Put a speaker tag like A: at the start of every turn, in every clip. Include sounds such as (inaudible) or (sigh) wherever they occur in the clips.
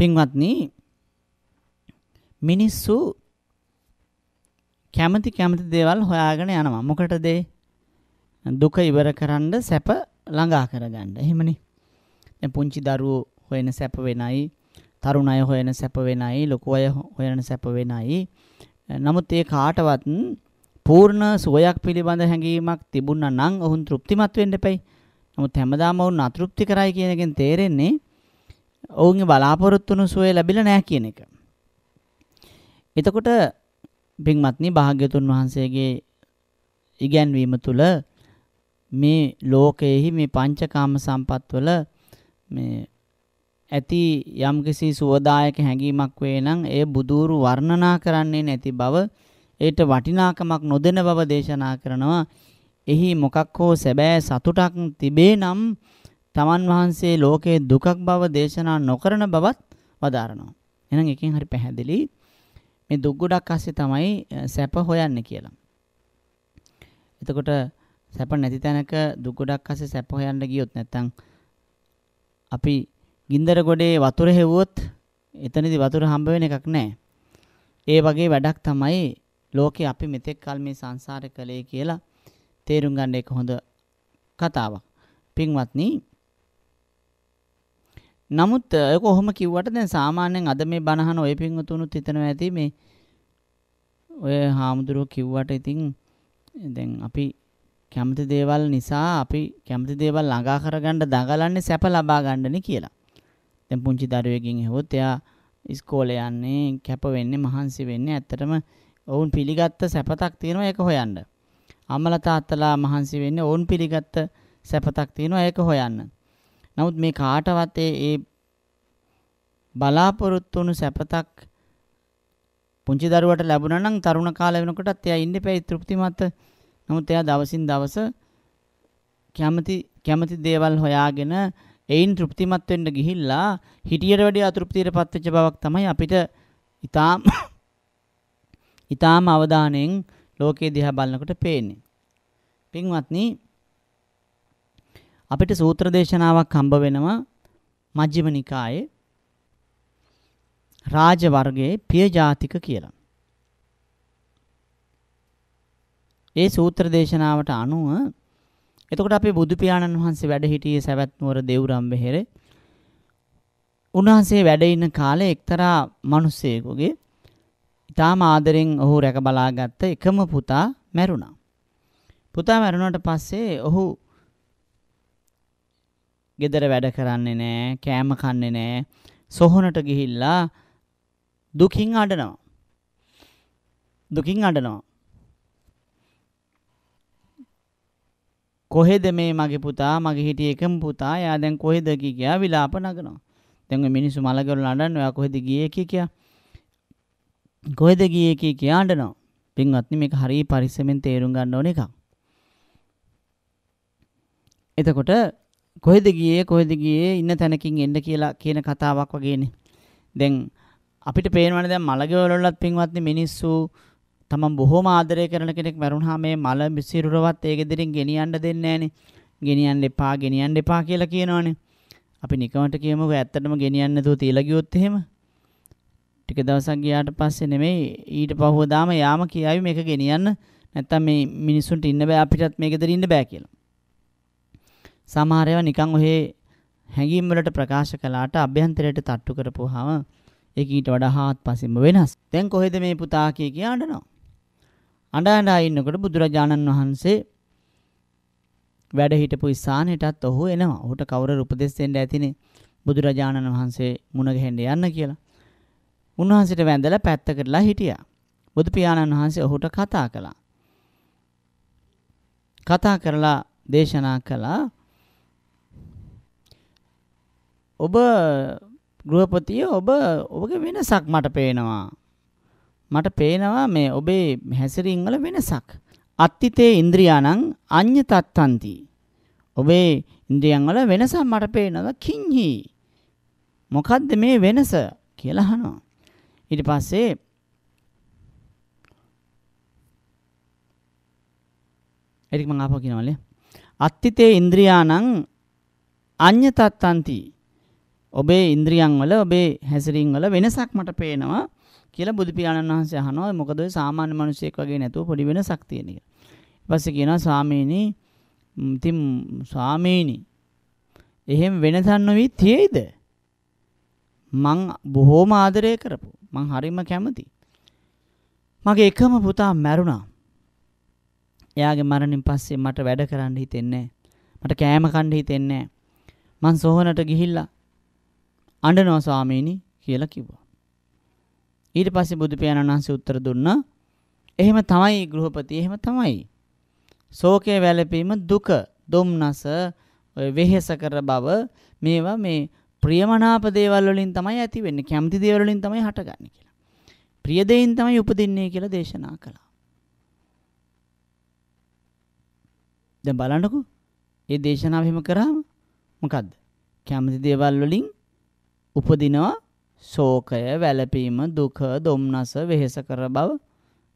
A: පින්වත්නි මිනිස්සු කැමති කැමති දේවල් හොයාගෙන යනවා. මොකටද දුක ඉවර කරන්න සැප ළඟා කරගන්න. එහෙමනේ. දැන් පුංචි දරුවෝ හොයන සැප වෙනයි, තරුණ අය හොයන සැප වෙනයි, ලොකු අය හොයන සැප වෙනයි. නමුත් ඒ කාටවත් පූර්ණ සුවයක් පිළිබඳ හැඟීමක් තිබුණා නම් ඔවුන් තෘප්තිමත් වෙන්න එපයි. නමුත් හැමදාම ඔවුන් අතෘප්ති කරයි කියන එකෙන් තේරෙන්නේ ඔවුන්ගේ බලාපොරොත්තු වුණු සුවය ලැබිලා නැහැ කියන එක. එතකොට පින්වත්නි භාග්‍යතුන් වහන්සේගේ ඉගැන්වීම තුළ මේ ලෝකයේහි මේ පංචකාම සම්පත්වල මේ ඇති යම්කිසි සුවදායක හැඟීමක් වේ නම් ඒ බුදూరు වර්ණනා කරන්නේ නැති බව ඒට වටිනාකමක් නොදෙන බව දේශනා කරනවා එහි මොකක් හෝ සැබෑ සතුටක් තිබේ නම් තමන් වහන්සේ ලෝකයේ දුකක් බව දේශනා නොකරන බවත් වදාරනවා. එහෙනම් එකෙන් හරි පැහැදිලි මේ දුක් ගොඩක් ඇස්සේ තමයි සැප හොයන්නේ කියලා. එතකොට සැප නැති තැනක දුක් ගොඩක් ඇස්සේ සැප හොයන්න ගියොත් නැත්තම් අපි ගින්දර ගොඩේ වතුර හෙව්වොත් එතනදී වතුර හම්බ වෙන එකක් නැහැ. ඒ වගේ වැඩක් තමයි ලෝකේ අපි මෙතෙක් කල් මේ සංසාරේ කලේ කියලා තේරුම් ගන්න එක හොඳ කතාවක්. පින්වත්නි නමුත් ඔය කොහොම කිව්වට දැන් සාමාන්‍යයෙන් අද මේ බණහන ඔය පින්වතුනුත් හිතනවා ඇති මේ ඔය හාමුදුරුව කිව්වට ඉතින් දැන් අපි කැමති දේවල් නිසා අපි කැමති දේවල් ළඟා කරගන්න දඟලන්නේ සැප ලබා ගන්නනේ කියලා. දැන් පුංචි දරුවෙකින් හෙවොත් එයා ඉස්කෝලේ යන්නේ කැප වෙන්නේ මහන්සි වෙන්නේ ඇත්තටම ඔවුන් පිළිගත්ත සැපතක් තියෙනවා ඒක හොයන්න. අම්මලා තාත්තලා මහන්සි වෙන්නේ ඔවුන් පිළිගත්ත සැපතක් තියෙනවා ඒක හොයන්න. නමුත් මේ කාටවත් ඒ බලාපොරොත්තු වුණු සැපතක් පුංචි දරුවට ලැබුණා නම් තරුණ කාලය වෙනකොටත් එයා ඉන්නේ පැය තෘප්තිමත්. නමුත් එයා දවසින් දවස කැමති කැමති දේවල් හොයාගෙන එයින් තෘප්තිමත් වෙන්න ගිහිල්ලා හිටියට වැඩිය අතෘප්තියටපත් වෙච්ච බවක් තමයි අපිට ඊටාම් ඊටාම් අවධානයෙන් ලෝකයේ දිහා බලනකොට පේන්නේ. පින්වත්නි අපිට සූත්‍ර දේශනාවක් හම්බ වෙනවා මජ්ක්‍ධිම නිකායේ රාජ වර්ගයේ පියජාතික කියලා. ඒ සූත්‍ර දේශනාවට අනුව එතකොට අපේ බුදු පියාණන් වහන්සේ වැඩ හිටියේ සවැත් නුවර දෙව්රම් වෙහෙරේ. උන්වහන්සේ වැඩ ඉන්න කාලේ එක්තරා මිනිසෙකුගේ ඊටාම ආදරෙන් ඔහු රැක බලාගත්ත එකම පුතා මැරුණා. පුතා මැරුණාට පස්සේ ඔහු ගෙදර වැඩ කරන්නේ නෑ, කෑම කන්නේ නෑ, සොහොනට ගිහිල්ලා දුකින් අඬනවා. දුකින් අඬනවා. කොහෙද මේ මගේ පුතා මගේ හිටිය එකම පුතා එයා දැන් කොහෙද කියා විලාප නගනවා දැන් ඔය මිනිස්සු මලගොල්ල අඬන ඔයා කොහෙද ගියේ කියා කොහෙද ගියේ කියා අඬනවා පින්වත්නි මේක හරිය පරිස්සමෙන් තේරුම් ගන්න ඕන එකක් එතකොට කොහෙද ගියේ කොහෙද ගියේ ඉන්න තැනකින් එන්න කියලා කියන කතාවක් වගේනේ. දැන් අපිට පේනවනේ දැන් මළගෙවල වලත් පින්වත්නි මිනිස්සු තමන් බොහොම ආදරය කරන කෙනෙක් මරුණාම මේ මල මිසිරුරවත් ඒ ගෙදරින් ගෙනියන්න දෙන්නේ නැහනේ. ගෙනියන්න එපා ගෙනියන්න එපා කියලා කියනවනේ. අපි නිකමට කියමුකෝ ඇත්තටම ගෙනියන්න නැතුව තියලා ගියොත් එහෙම ටික දවසක් ගියාට පස්සේ නෙමෙයි ඊට පහුවදාම යාම කියාවි මේක ගෙනියන්න නැත්තම් මේ මිනිස්සුන්ට ඉන්න බෑ අපිටත් මේ ගෙදර ඉන්න බෑ කියලා. සමහර ඒවා නිකන් ඔහේ හැඟීම් වලට ප්‍රකාශ කළාට අභ්‍යන්තරයට තට්ටු කරපුවාම ඒක ඊට වඩා හාත්පසින්ම වෙනස්. දැන් කොහෙද මේ පුතා කිය කියා අඬනවා. අඬ අඬා ඉන්නකොට බුදුරජාණන් වහන්සේ වැඩ හිටපු ස්ථානෙටත් ඔහු එනවා. ඔහුට කවුරුර උපදෙස් දෙන්න ඇතිනේ බුදුරජාණන් වහන්සේ මුණ ගැහෙන්න යන්න කියලා. උන්වහන්සේට වැඳලා පැත්තකටලා හිටියා. බුදු පියාණන් වහන්සේ ඔහුට කතා කළා. කතා කරලා දේශනා කළා ඔබ ගෘහපතිය ඔබ ඔබගේ වෙනසක් මට පේනවා. මට පේනවා මේ ඔබේ හැසිරීම් වල වෙනසක්. අත්තිතේ ඉන්ද්‍රියානම් අඤ්ඤ තත්තන්ති. ඔබේ ඉන්ද්‍රියන් වල වෙනසක් මට පේනවා කිංහි. මොකද්ද මේ වෙනස කියලා අහනවා. ඊට පස්සේ එරික් මං ආපහු කියනවලේ. අත්තිතේ ඉන්ද්‍රියානම් අඤ්ඤ තත්තන්ති. ඔබේ ඉන්ද්‍රියන් වල ඔබේ හැසිරීම් වල වෙනසක් මට පේනවා කියලා බුදු පියාණන් වහන්සේ අහනවා මොකද ඔය සාමාන්‍ය මිනිසෙක් වගේ නැතුව පොඩි වෙනසක් තියෙන කියලා. ඊපස්සේ කියනවා සාමීනි ඉතින් සාමීනි එහෙම වෙනසක් නොවි තියේද? මං බොහෝම ආදරය කරපු මං හරිම කැමති. මගේ එකම පුතා මැරුණා. එයාගේ මරණින් පස්සේ මට වැඩ කරන්න හිතෙන්නේ මට කෑම කන්න හිතෙන්නේ මං සොහනට ගිහිල්ලා අඬනවා ස්වාමීනි කියලා කිව්වා. ඊට පස්සේ බුදු පියාණන් වහන්සේ උත්තර දුන්නා එහෙම තමයි ගෘහපති එහෙම තමයි. ශෝකය වැළපීම දුක දුම්නස වෙහෙස කර බව මේවා මේ ප්‍රියමනාප දේවල් වලින් තමයි ඇති වෙන්නේ කැමති දේවල් වලින් තමයි හටගන්නේ කියලා. ප්‍රිය දෙයින් තමයි උපදින්නේ කියලා දේශනා කළා. දැන් බලන්නකෝ. මේ දේශනාව එහෙම කරාම මොකද්ද? කැමති දේවල් වලින් උපදිනවා ශෝකය, වැළපීම, දුක, දුම්නස, වෙහෙස කර බව.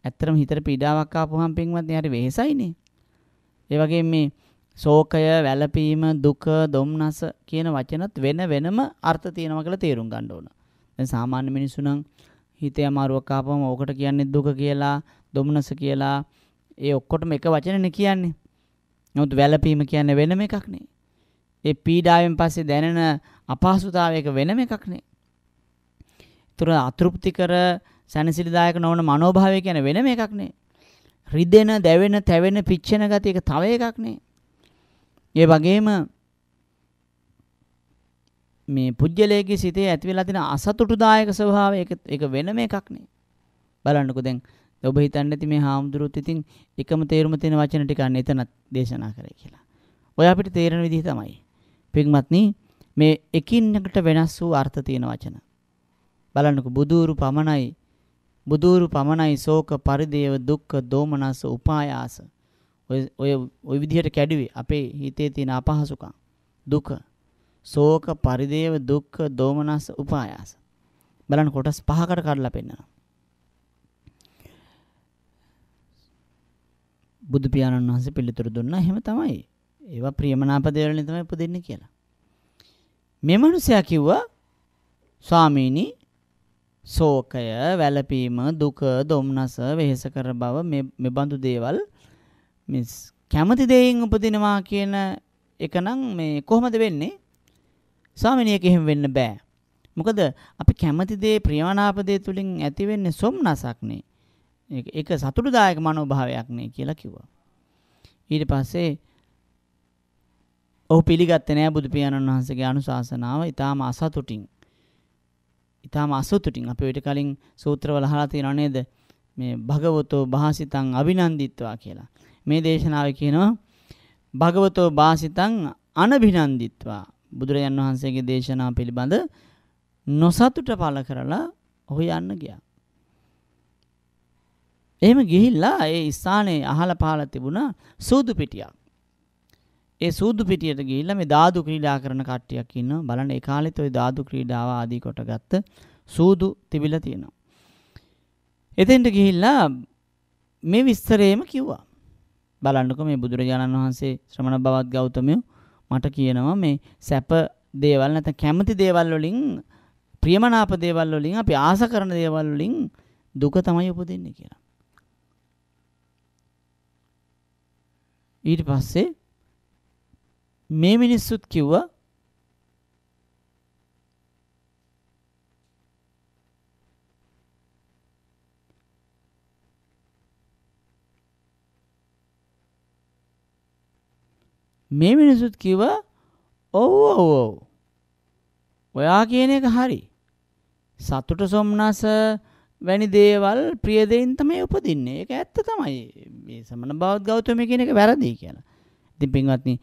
A: ඇත්තටම හිතට පීඩාවක් ආපුවහම පින්වත් නේ හරි වෙහෙසයිනේ. ඒ වගේම මේ ශෝකය, වැළපීම, දුක, දුම්නස කියන වචනත් වෙන වෙනම අර්ථ තියෙනවා කියලා තේරුම් ගන්න ඕන. දැන් සාමාන්‍ය මිනිස්සු නම් හිතේ අමාරුවක් ආපුවම ඕකට කියන්නේ දුක කියලා, දුම්නස කියලා ඒ ඔක්කොටම එක වචනනේ කියන්නේ. නමුත් වැළපීම කියන්නේ වෙනම එකක් නේ. ඒ පීඩාවෙන් පස්සේ දැනෙන අපහසුතාවයක වෙනම එකක්නේ. ඒතර අතෘප්තිකර සැනසිලිදායක නොවන මනෝභාවය කියන වෙනම එකක්නේ. රිදෙන, දැවෙන, තැවෙන, පිච්චෙන ගතිය එක තව එකක්නේ. ඒ වගේම මේ පුජ්‍යලේකී සිතේ ඇති වෙලා තියෙන අසතුටුදායක ස්වභාවය ඒක වෙනම එකක්නේ. බලන්නකෝ දැන් ඔබ හිතන්නේ නැති මේ හාමුදුරුවොත් ඉතින් එකම තේරුම තියෙන වචන ටික අන්න එතන දේශනා කරයි කියලා. ඔය අපිට තේරෙන විදිහ තමයි. පින්වත්නි මේ එකින් එකට වෙනස් වූ අර්ථ තියෙන වචන. බලන්නකො බුදూరు පමණයි බුදూరు පමණයි ශෝක පරිදේව දුක්ඛ දෝමනස උපායාස ඔය ඔය ඔය විදිහට කැඩුවේ අපේ හිතේ තියෙන අපහසුකම් දුක ශෝක පරිදේව දුක්ඛ දෝමනස උපායාස බලන්න කොටස් පහකට කඩලා පෙන්නනවා බුදු පියාණන් වහන්සේ පිළිතුරු දුන්නා එහෙම තමයි ඒවා ප්‍රියමනාප දේවල් නේ තමයි පුදෙන්නේ කියලා මේ මනුස්සයා කිව්වා ස්වාමීනි ශෝකය, වැළපීම, දුක, දුම්නස, වෙහෙස කර බව මේ මෙබඳු දේවල් මේ කැමති දෙයින් උපදිනවා කියන එක නම් මේ කොහොමද වෙන්නේ? ස්වාමීනි ඒක එහෙම වෙන්න බෑ. මොකද අපි කැමති දේ ප්‍රියමනාප දේ තුලින් ඇති වෙන්නේ සොම්නසක්නේ. ඒක සතුටුදායක මනෝභාවයක් නේ කියලා කිව්වා. ඊට පස්සේ ඔහු පිළිගත්තේ නෑ බුදු පියාණන් වහන්සේගේ අනුශාසනාව ඊටාම අසතුටින් ඊටාම අසතුටින් අපි ඊට කලින් සූත්‍රවල අහලා තියෙනව නේද මේ භගවතෝ භාසිතං අභිනන්දිත්වා කියලා මේ දේශනාවේ කියනවා භගවතෝ භාසිතං අනභිනන්දිත්වා බුදුරජාන් වහන්සේගේ දේශනාව පිළිබඳ නොසතුට පළ කරලා ඔහු යන්න ගියා එහෙම ගිහිල්ලා ඒ ස්ථානයේ අහල පහල තිබුණා සූදු පිටියක් ඒ සූදු පිටියට ගිහිල්ලා මේ දාදු ක්‍රීඩා කරන කට්ටියක් ඉන්නවා. බලන්න ඒ කාලෙත් ওই දාදු ක්‍රීඩාව ආදී කොටගත්ත සූදු තිබිලා තියෙනවා. එතෙන්ට ගිහිල්ලා මේ විස්තරේම කිව්වා. බලන්නකෝ මේ බුදුරජාණන් වහන්සේ ශ්‍රමණ බවත් ගෞතමයෝ මට කියනවා මේ සැප දේවල් නැත්නම් කැමති දේවල් වලින් ප්‍රියමනාප දේවල් වලින් අපි ආස කරන දේවල් වලින් දුක තමයි උපදින්නේ කියලා. ඊට පස්සේ මේ මිනිස්සුත් කිව්වා මේ මිනිසුත් කිව ඔව් ඔව් ඔව් ඔයා කියන එක හරි සතුට සොම්නස වැනි දේවල් ප්‍රිය දෙයින් තමයි උපදින්නේ ඒක ඇත්ත තමයි මේ සමන බෞද්ධ ගෞතමය කියන එක වැරදි කියලා ඉතින් පින්වත්නි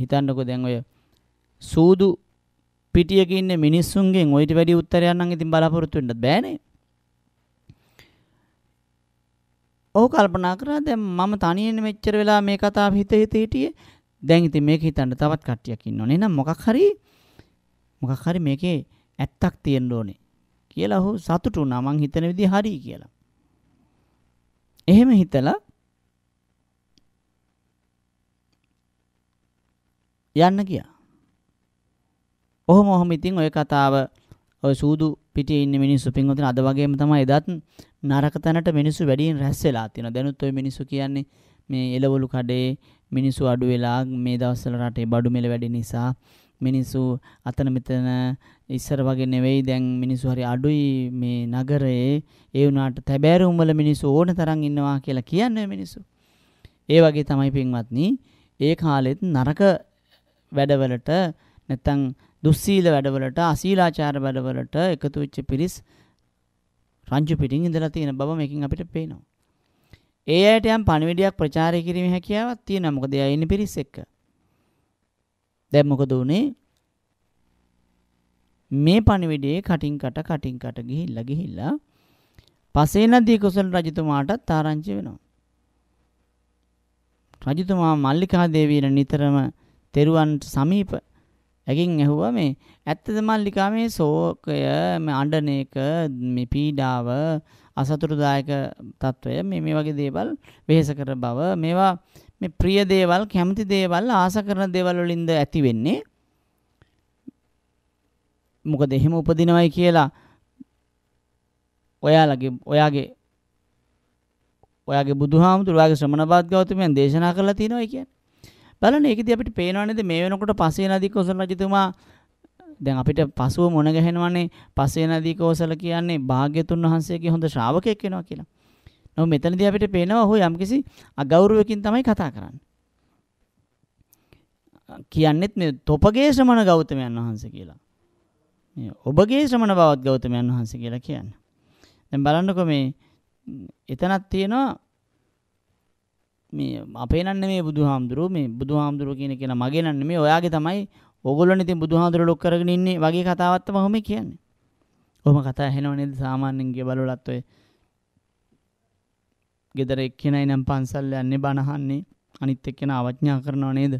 A: හිතන්නකෝ දැන් ඔය සූදු පිටියක ඉන්න මිනිස්සුන්ගෙන් ඔයිට වැඩි උත්තරයක් නම් ඉතින් බලාපොරොත්තු වෙන්නත් බෑනේ. ඔහු කල්පනා කරා දැන් මම තනියෙන් මෙච්චර වෙලා මේ කතාව හිත හිත හිටියේ. දැන් ඉතින් මේක හිතන්න තවත් කට්ටියක් ඉන්නෝනේ. එහෙනම් මොකක් හරි මොකක් හරි මේකේ ඇත්තක් තියෙන්න ඕනේ කියලා ඔහු සතුටු වුණා. මං හිතන විදිහ හරි කියලා. එහෙම හිතලා යන්න ගියා. ඔහොම ඔහොම ඉතින් ඔය කතාව ඔය සූදු පිටේ ඉන්න මිනිස්සු පින්වතුනි අද වගේම තමයි එදත් නරක තැනට මිනිස්සු වැඩියෙන් රැස් වෙලා තියෙනවා. දැනුත් ඔය මිනිස්සු කියන්නේ මේ එළවලු කඩේ මිනිස්සු අඩු වෙලා මේ දවස්වල රටේ බඩු මිල වැඩි නිසා මිනිස්සු අතන මෙතන ඉස්සර වගේ නෙවෙයි දැන් මිනිස්සු හරි අඩුයි මේ නගරයේ ඒ වුණාට තැබෑරුම් වල මිනිස්සු ඕන තරම් ඉන්නවා කියලා කියන්නේ මිනිස්සු. ඒ වගේ තමයි පින්වත්නි ඒ කාලෙත් නරක වැඩවලට නැත්නම් දුස්සීල වැඩවලට අශීලාචාර වැඩවලට එකතු වෙච්ච පිරිස් රංජු පිටින් ඉඳලා තියෙන බව මේකෙන් අපිට පේනවා. ඒ අයට යම් පණිවිඩයක් ප්‍රචාරය කිරීමේ හැකියාවක් තියෙනවා. මොකද එයා ඉන්නේ පිරිස් එක්ක. දැන් මොකද උනේ? මේ පණිවිඩයේ කටින් කට කටින් කට ගිහිල්ලා ගිහිල්ලා පසේනදී කුසල රජතුමාටත් ආරංචි වෙනවා. රජතුමා මල්ලිකා දේවියන නිතරම තෙරුවන්ට සමීප ඇගෙන් ඇහුවා මේ ඇත්තද මල්ලිකා මේ ශෝකය මේ අඬන එක මේ පීඩාව අසතුටුදායක తত্ত্বය මේ මේ වගේ දේවල් වෙහෙස කර බව මේවා මේ ප්‍රිය දේවල් කැමති දේවල් ආස කරන දේවල් වලින්ද ඇති වෙන්නේ මොකද එහෙම උපදිනවයි කියලා ඔයාලගේ ඔයාගේ ඔයාගේ බුදුහාමුදුරුවෝ ඔයාගේ ශ්‍රමණ බද්ගෞතමයන් දේශනා කරලා තියෙනවා කියන්නේ බලන්න ඒකදී අපිට පේනවා නේද මේ වෙනකොට පසේ නදී කෝසල රජතුමා දැන් අපිට පසුව මොන ගහනවනේ පසේ නදී කෝසල කියන්නේ භාග්‍යතුන් වහන්සේගේ හොඳ ශ්‍රාවකයෙක් වෙනවා කියලා. නමුත් මෙතනදී අපිට පේනවා ඔහු යම්කිසි අගෞරවයකින් තමයි කතා කරන්නේ. කියන්නෙත් මේ තොපගේ ශ්‍රමණ ගෞතමයන් වහන්සේ කියලා. මේ ඔබගේ ශ්‍රමණ බවත් ගෞතමයන් වහන්සේ කියලා කියන්නේ. දැන් බලන්නකෝ මේ එතනක් තියෙනවා මේ අපේ නන්න මේ බුදු හාමුදුරුව මේ බුදු හාමුදුරුව කියන කෙන මගේ නන්න මේ ඔයාගේ තමයි ඔගොල්ලොන් ඉතින් බුදු හාමුදුරුව ලොක් කරගෙන ඉන්නේ වගේ කතාවක් තමයි ඔහොම කියන්නේ. ඔහොම කතා ඇහෙනව නේද සාමාන්‍යයෙන් ගෙවලලත් ඔය. ගෙදර එක්කෙනයි නම් පන්සල් යන්නේ බණ අහන්නේ අනිත් එක්කෙන අවඥා කරනව නේද?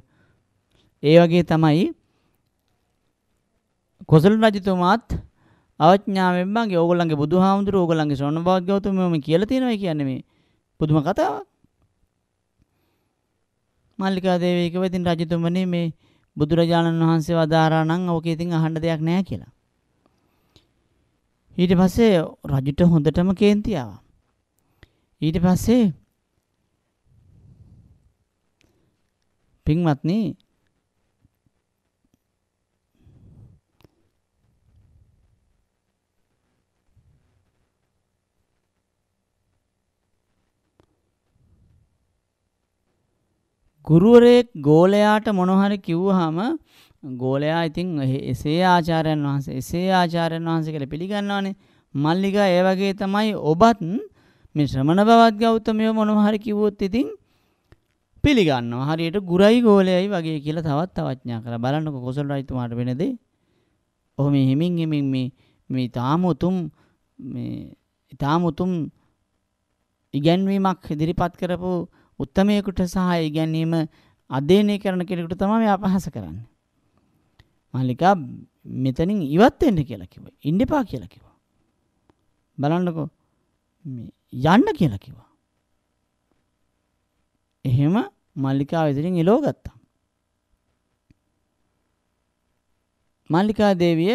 A: ඒ වගේ තමයි කොසල් රජතුමාත් අවඥාවෙන් මගේ ඕගොල්ලන්ගේ බුදු හාමුදුරුව ඕගොල්ලන්ගේ ශ්‍රවණ භාග්‍යවතුමම කියලා තියෙනවා කියන්නේ මේ පුදුම කතාවක්. මල්ලිකා දේවිය කිව්වා ඉතින් රජතුමනි මේ බුදුරජාණන් වහන්සේ වදාරා නම් ඕක ඉතින් අහන්න දෙයක් නැහැ කියලා. ඊට පස්සේ රජුට හොඳටම කේන්ති ආවා. ඊට පස්සේ පින්වත්නි ගුරුවරයෙක් ගෝලයාට මොනවහරි කිව්වහම ගෝලයා ඉතින් එසේ ආචාර්යයන් වහන්සේ එසේ ආචාර්යයන් වහන්සේ කියලා පිළිගන්නවානේ මල්ලිකා ඒ වගේ තමයි ඔබත් මේ ශ්‍රමණ බවත් ගෞතමය මොනවහරි කිව්වොත් ඉතින් පිළිගන්නවා හරියට ගුරයි ගෝලයයි වගේ කියලා තවත් අවඥා කරලා බලන්නකො කොසල් රජතුමාට වෙන දේ ඔහොම හිමින් හිමින් මේ මේ තාම උතුම් මේ ඊටාම උතුම් ඉගැන්වීමක් ඉදිරිපත් කරපු උත්තමයෙකුට සහාය ගැනීම අධ්‍යයනය කරන කෙනෙකුට තමයි මේ අපහාස කරන්නේ. මාලිකා මෙතනින් ඉවත් වෙන්න කියලා කිව්වා. ඉන්න එපා කියලා කිව්වා. බලන්නකෝ මේ යන්න කියලා කිව්වා. එහෙම මල්ලිකාව ඉදිරියෙන් එලෝ ගත්තා. මල්ලිකා දේවිය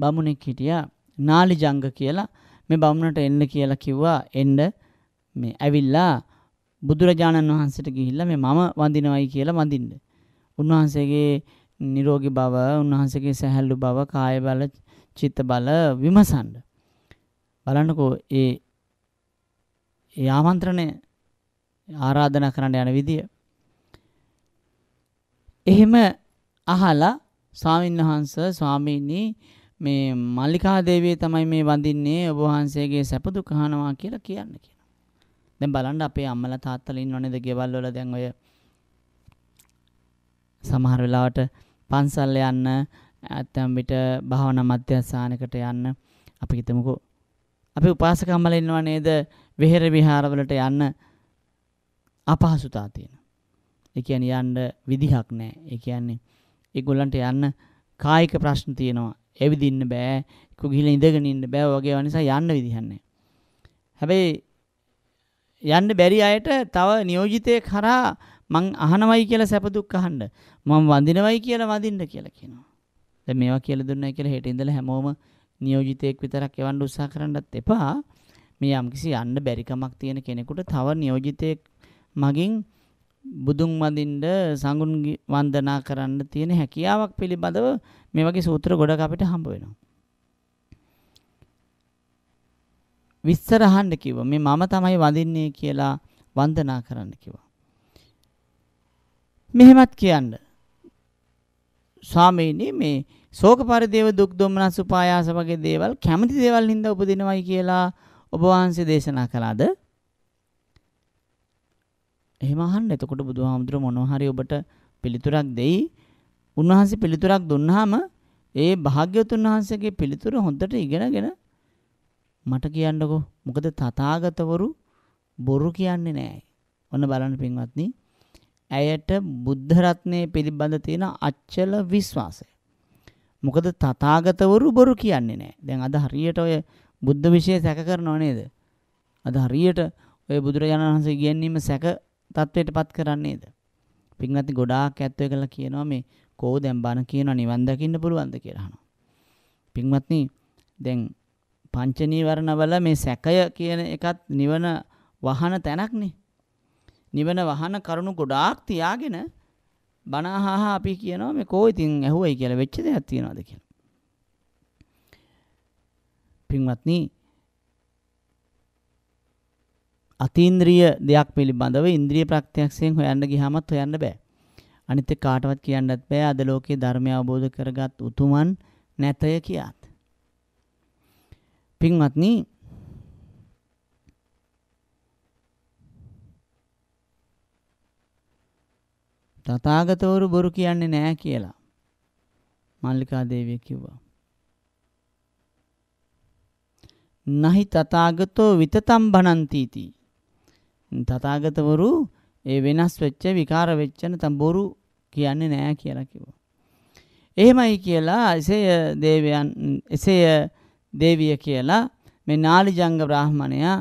A: බමුණෙක් හිටියා නාලිජංග කියලා මේ බමුණට එන්න කියලා කිව්වා එන්න මේ ඇවිල්ලා බුදුරජාණන් වහන්සේට ගිහිල්ලා මේ මම වඳිනවයි කියලා වඳින්න. උන්වහන්සේගේ නිරෝගී බව, උන්වහන්සේගේ සැහැල්ලු බව, කාය බල, චිත්ත බල විමසන්න. බලන්නකෝ ඒ ඒ ආමන්ත්‍රණය ආරාධනා කරන්න යන විදිය. එහෙම අහලා ස්වාමීන් වහන්ස ස්වාමීනි මේ මල්ලිකා දේවිය තමයි මේ වඳින්නේ ඔබ වහන්සේගේ සැප දුක අහනවා කියලා කියන්නේ. දැන් බලන්න අපේ අම්මලා තාත්තලා ඉන්නවනේද ගෙවල් වල දැන් ඔය සමහර වෙලාවට පන්සල් යන්න නැත්නම් පිට භාවනා මධ්‍යස්ථානයකට යන්න අපි හිතමුකෝ අපි උපාසක අම්මලා ඉන්නව නේද වෙහෙර විහාරවලට යන්න අපහසුතාව තියෙන. ඒ කියන්නේ යන්න විදිහක් නැහැ. ඒ කියන්නේ ඒගොල්ලන්ට යන්න කායික ප්‍රශ්න තියෙනවා. ඇවිදින්න බෑ. කු ගිහිල්ලා ඉඳගෙන ඉන්න බෑ. වගේ නිසා යන්න විදිහක් නැහැ. හැබැයි යන්න බැරි අයට තව නියෝජිතයෙක් හරහා මං අහනවයි කියලා සැප දුක් අහන්න මම වඳිනවයි කියලා වඳින්න කියලා කියනවා. දැන් මේවා කියලා දුන්නයි කියලා හෙට ඉඳලා හැමෝම නියෝජිතයෙක් විතරක් එවන්න උත්සාහ කරන්නත් එපා. මේ යම්කිසි යන්න බැරිකමක් තියෙන කෙනෙකුට තව නියෝජිතයෙක් මගින් බුදුන් වඳින්න සංගුණ වන්දනා කරන්න තියෙන හැකියාවක් පිළිබඳව මේ වගේ සූත්‍ර ගොඩක් අපිට හම්බ වෙනවා. විස්තර අහන්න කිව්වා. මේ මම තමයි වඳින්නේ කියලා වන්දනා කරන්න කිව්වා. මෙහෙමත් කියන්න. ස්වාමීනි මේ ශෝක පරිදේව දුක් දුම්නස් උපායාස වගේ දේවල් කැමති දේවල් හින්දා උපදිනවයි කියලා ඔබ වහන්සේ දේශනා කළාද? එහෙම අහන්න. එතකොට බුදුහාමුදුර මොනවා හරි ඔබට පිළිතුරක් දෙයි. උන්වහන්සේ පිළිතුරක් දුන්නාම ඒ භාග්‍යවතුන් වහන්සේගේ පිළිතුර හොඳට ඉගෙනගෙන මට කියන්නකෝ මොකද තථාගතවරු බොරු කියන්නේ නැහැ. ඔන්න බලන්න පින්වත්නි. ඇයට බුද්ධ රත්නයේ පිළිබඳ තියෙන අච්චල විශ්වාසය. මොකද තථාගතවරු බොරු කියන්නේ නැහැ. දැන් අද හරියට ඔය බුද්ධ විශ්ේ සැක කරනව නේද? අද හරියට ඔය බුදුරජාණන් වහන්සේ කියන්නේම සැක தത്വයටපත් කරන්නේ නේද? පින්වත්නි ගොඩාක් ඇත්තෝ කියලා කියනවා මේ කෝ දැන් බණ කියනවා නිවන් දකින්න පුළුවන්ද කියලා අහනවා. පින්වත්නි දැන් පංච නීවරණවල මේ සැකය කියන එකත් නිවන වහන තැනක්නේ. නිවන වහන කරුණු ගොඩාක් තියාගෙන බනහහා අපි කියනවා මේ කෝ ඉතින් ඇහුවයි කියලා වෙච්ච දෙයක් තියනවාද කියලා. පින්වත්නි අතීන්ද්‍රිය දෙයක් පිළිබඳව ඉන්ද්‍රිය ප්‍රත්‍යක්ෂයෙන් හොයන්න ගියාමත් හොයන්න බෑ. අනිත් කාටවත් කියන්නත් බෑ අද ලෝකේ ධර්මය අවබෝධ කරගත් උතුමන් නැතය කියත්. පින්වත්නි තථාගතවරු බොරු කියන්නේ නැහැ කියලා මල්ලිකා දේවිය කිව්වා. නහි තථාගතෝ විතතම් බණන්තිති. තථාගතවරු ඒ වෙනස් වෙච්ච විකාර වෙච්ච නැත්නම් බොරු කියන්නේ නැහැ කියලා කිව්වා. එහෙමයි කියලා එසේය දේවයන් එසේය දේවිය කියලා මේ නාලිජංග බ්‍රාහ්මණයා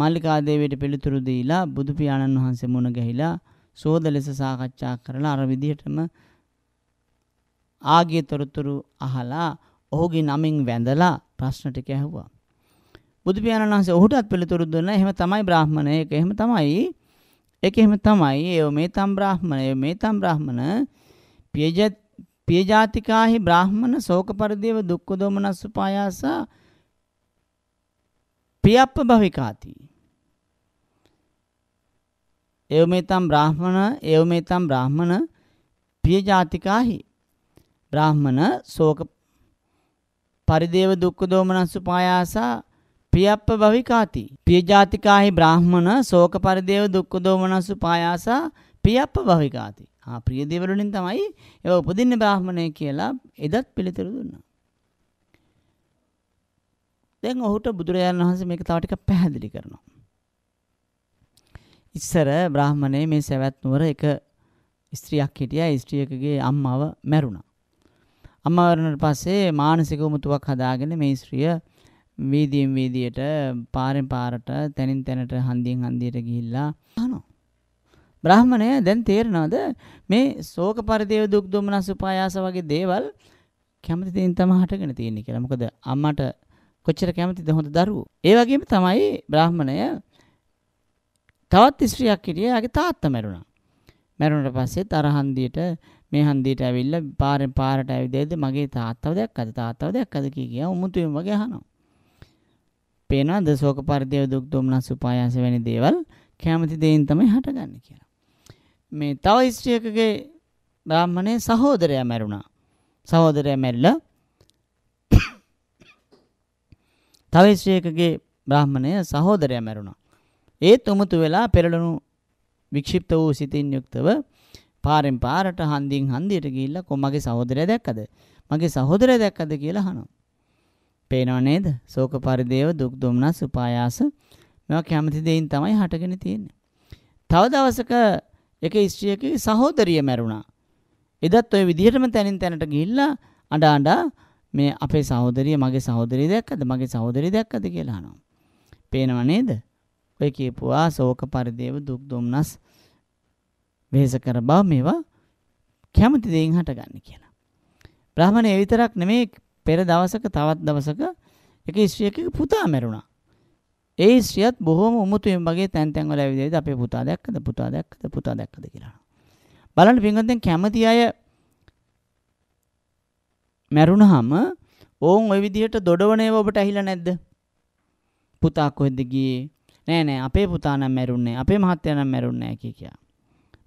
A: මල්ලිකා දේවියට පිළිතුරු දීලා බුදු පියාණන් වහන්සේ මුණ ගැහිලා සෝද ලෙස සාකච්ඡා කරලා අර විදිහටම ආගිය තොරතුරු අහලා ඔහුගේ නමින් වැඳලා ප්‍රශ්න ටික ඇහුවා. බුදු පියාණන් වහන්සේ ඔහුටත් පිළිතුරු දුන්නා. එහෙම තමයි බ්‍රාහ්මණය. ඒක එහෙම තමයි. ඒක එහෙම තමයි. ඒ මේ තම් බ්‍රාහ්මණ, මේ තම් බ්‍රාහ්මණ පියජත් පියජාතිකාහි බ්‍රාහ්මණ ශෝක පරිදේව දුක්ඛ දෝමනස්ස පායාස පියප්ප භවිකාති එවමෙතම් බ්‍රාහ්මණ එවමෙතම් බ්‍රාහ්මණ පියජාතිකාහි බ්‍රාහ්මණ ශෝක පරිදේව දුක්ඛ දෝමනස්ස පායාස පියප්ප භවිකාති පියජාතිකාහි බ්‍රාහ්මණ ශෝක පරිදේව දුක්ඛ දෝමනස්ස පායාස පියප්ප භවිකාති ආ ප්‍රිය දේවල් වලින් තමයි ඒවා උපදින්න බ්‍රාහමණය කියලා එදත් පිළිතුරු දුන්නා. දැන් ඔහුට බුදුරජාණන් වහන්සේ මේක තව ටිකක් පැහැදිලි කරනවා. ඉස්සර බ්‍රාහමණය මේ සවැත් නුවර එක ස්ත්‍රියක් හිටියා. ස්ත්‍රියකගේ අම්මාව මැරුණා. අම්මා මැරුණාට පස්සේ මානසික උමතුවක් හදාගෙන මේ ස්ත්‍රිය වීදියෙන් වීදියට පාරෙන් පාරට තැනින් තැනට හන්දියෙන් හන්දියට ගිහිල්ලා අහනවා. බ්‍රාහමණය දැන් තේරෙනවද මේ ශෝක පරිදේව දුක් දුමනස් උපායාස වගේ දේවල් කැමති දෙයින් තමයි හටගෙන තියෙන්නේ කියලා. මොකද අම්මට කොච්චර කැමතිද හොඳ දරුවෝ. ඒ වගේම තමයි බ්‍රාහමණය තවත් ස්ත්‍රියක් හිටියේ ආගේ තාත්තා මැරුණා. මැරුණට පස්සේ තරහන්දියට මේ හන්දියට ඇවිල්ලා පාරෙන් පාරට ඇවිදෙද්දි මගේ තාත්තව දැක්කද තාත්තව දැක්කද කිය කිය උමුතුවෙන් වගේ අහනවා. පේනවාද ශෝක පරිදේව දුක් දුමනස් උපායාස වැනි දේවල් කැමති දෙයින් තමයි හටගන්නේ කියලා. මේ තව ස්ත්‍රියකගේ බ්‍රාහ්මණේ සහෝදරයා මැරුණා. සහෝදරයා මැරිලා (coughs) තව ස්ත්‍රියකගේ බ්‍රාහ්මණය සහෝදරයා මැරුණා. ඒත් උමුතු වෙලා පෙරළුණු වික්ෂිප්ත වූ සිතින් යුක්තව පාරෙන් පාරට හන්දියෙන් හන්දියට ගිහිල්ලා කොමගේ සහෝදරයා දැක්කද? මගේ සහෝදරයා දැක්කද කියලා අහනවා. පේනව නේද? ශෝක පරිදේව දුක් දුම්නස් උපායාස මේවා කැමති දෙයින් තමයි හටගෙන තියෙන්නේ. තව දවසක එක ස්ත්‍රියකගේ සහෝදරිය මැරුණා. එදත් ওই විදිහටම තැනින් තැනට ගිහිල්ලා අඬා අඬා මේ අපේ සහෝදරිය මගේ සහෝදරිය දැක්කද මගේ සහෝදරිය දැක්කද කියලා අහනවා. පේනව නේද? ඔය කියපුවා ශෝක පරිදේව දුක් දුම්නස් වෙහෙස කර බව මේවා කැමති දෙයින් හටගන්නේ කියලා. බ්‍රාහමණය විතරක් නෙමෙයි පෙර දවසක තවත් දවසක එක ස්ත්‍රියකගේ පුතා මැරුණා. ඒ ස්ත්‍රියත් බොහොම උමුතුවෙන් වගේ තැන් තැන් වල ඇවිදේද අපේ පුතා දැක්කද පුතා දැක්කද පුතා දැක්කද කියලා. බලන්න පින්වත්ෙන් කැමති අය මැරුණාම ඕන් ওই විදිහට දොඩවන ඒවා ඔබට ඇහිලා නැද්ද? පුතා කොහෙද ගියේ? නෑ නෑ අපේ පුතා නම් මැරුන්නේ අපේ මහත්තයා නම් මැරුන්නේ නෑ කිය කියා.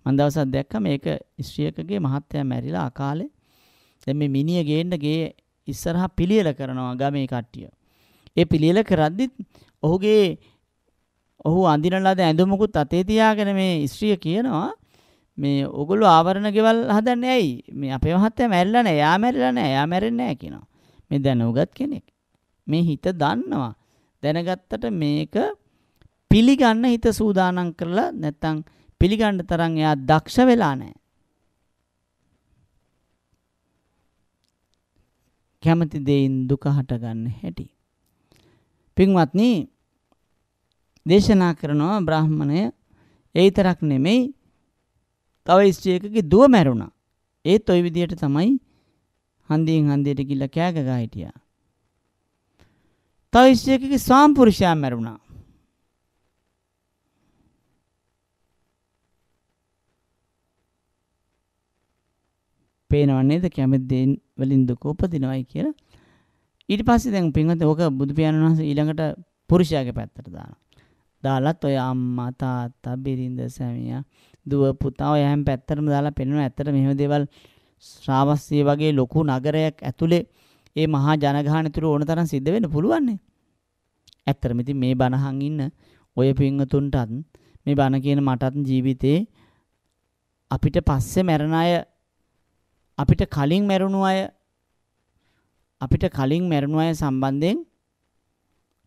A: මම දවසක් දැක්ක මේක ස්ත්‍රියකගේ මහත්තයා මැරිලා අකාලේ දැන් මේ මිනිය ගේන්න ගේ ඉස්සරහා පිළියෙල කරනවා ගමේ කට්ටිය. ඒ පිළියෙල කරද්දිත් ඔහුගේ ඔහු අඳින ලද ඇඳුමකුත් අතේ තියාගෙන මේ ස්ත්‍රිය කියනවා මේ ඔගොල්ලෝ ආවරණ ගෙවල් හදන්නේ ඇයි? මේ අපේ මහත්තයා මැරිලා නැහැ. එයා මැරිලා නැහැ. එයා මැරෙන්නේ නැහැ කියනවා. මේ දැනුගත් කෙනෙක්. මේ හිත දන්නවා. දැනගත්තට මේක පිළිගන්න හිත සූදානම් කරලා නැත්තම් පිළිගන්න තරම් එයා දක්ෂ වෙලා නැහැ. කැමති දෙයින් දුක හටගන්න හැටි. පින්වත්නි දේශනා කරනවා බ්‍රාහ්මණය ඒ විතරක් නෙමෙයි තව ස්ත්‍රියකගේ දුව මැරුණා. ඒත් ওই විදියට තමයි හන්දියෙන් හන්දියට ගිහිල්ලා කෑ ගගා හිටියා. තව ස්ත්‍රියකගේ ස්වාම්පුරුෂයා මැරුණා. පේනව නේද කැමැත්තෙන් වලින් දුක උපදිනවයි කියලා. ඊට පස්සේ දැන් පින්වත් ඕක බුදු පියාණන් වහන්සේ ඊළඟට පුරුෂයාගේ පැත්තට දානවා. දාලත් ඔය අම්මා තාත්තා බිරිඳ සැමියා දුව පුතා ඔය හැම පැත්තටම දාලා පෙන්වන ඇත්තට මෙහෙම දේවල් ශ්‍රාවස්තිය වගේ ලොකු නගරයක් ඇතුලේ ඒ මහා ජනගහන තුරු ඕන තරම් සිද්ධ වෙන්න පුළුවන් නේ. ඇත්තටම ඉතින් මේ බණහන් ඉන්න ඔය පින්වතුන්ටත් මේ බණ කියන මටත් ජීවිතේ අපිට පස්සේ මැරණ අය අපිට කලින් මැරුණු අය අපිට කලින් මැරුණු අය සම්බන්ධයෙන්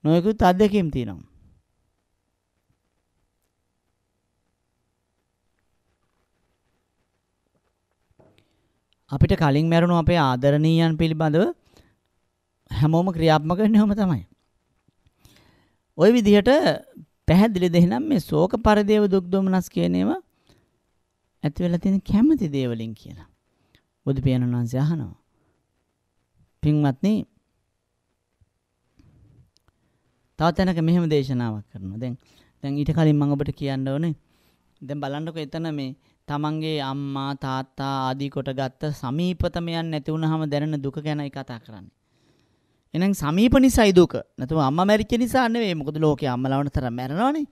A: නොයෙකුත් අත්දැකීම් තියෙනවා. අපිට කලින් මැරුණු අපේ ආදරණීයන් පිළිබඳව හැමෝම ක්‍රියාත්මක වෙන්නේ ඔහම තමයි. ওই විදිහට පැහැදිලි දෙහිනම් මේ ශෝක පරිදේව දුක් දුමනස් කියන ඒවා ඇති වෙලා තියෙන කැමැති දේවලින් කියලා. බුදු පියාණන් වහන්සේ අහනවා. පින්වත්නි තව තැනක මෙහෙම දේශනාවක් කරනවා. දැන් දැන් ඊට කලින් මම ඔබට කියන්න ඕනේ. දැන් බලන්නකෝ එතන මේ තමන්ගේ අම්මා තාත්තා ආදී කොටගත් සමීපතමයන් නැති වුනහම දැනෙන දුක ගැනයි කතා කරන්නේ. එහෙනම් සමීප නිසායි දුක. නැතුව අම්මා මැරිච්ච නිසා නෙවෙයි. මොකද ලෝකේ අම්මලා වුණ තරම් මැරෙනවනේ.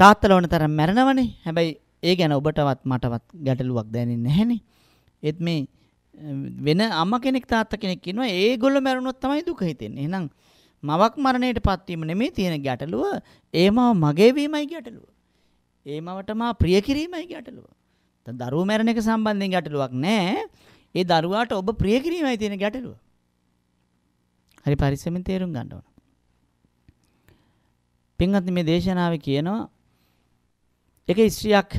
A: තාත්තලා වුණ තරම් මැරෙනවනේ. හැබැයි ඒ ගැන ඔබටවත් මටවත් ගැටලුවක් දැනෙන්නේ නැහනේ. ඒත් මේ වෙන අම්ම කෙනෙක් තාත්ත කෙනෙක් ඉන්නවා ඒගොල්ලෝ මැරුණොත් තමයි දුක හිතෙන්නේ. එහෙනම් මවක් මරණයටපත් වීම නෙමෙයි තියෙන ගැටලුව. ඒ මව මගේ වීමයි ගැටලුව. ඒ මවට මා ප්‍රිය කිරීමයි ගැටලුව. දැන් දරුවෝ මැරෙන එක සම්බන්ධයෙන් ගැටලුවක් නැහැ. ඒ දරුවාට ඔබ ප්‍රිය කිරීමයි තියෙන ගැටලුව. හරි පරිස්සමෙන් තේරුම් ගන්න ඕන. පින්වත් මේ දේශනාවේ කියනවා එක ස්ත්‍රියක්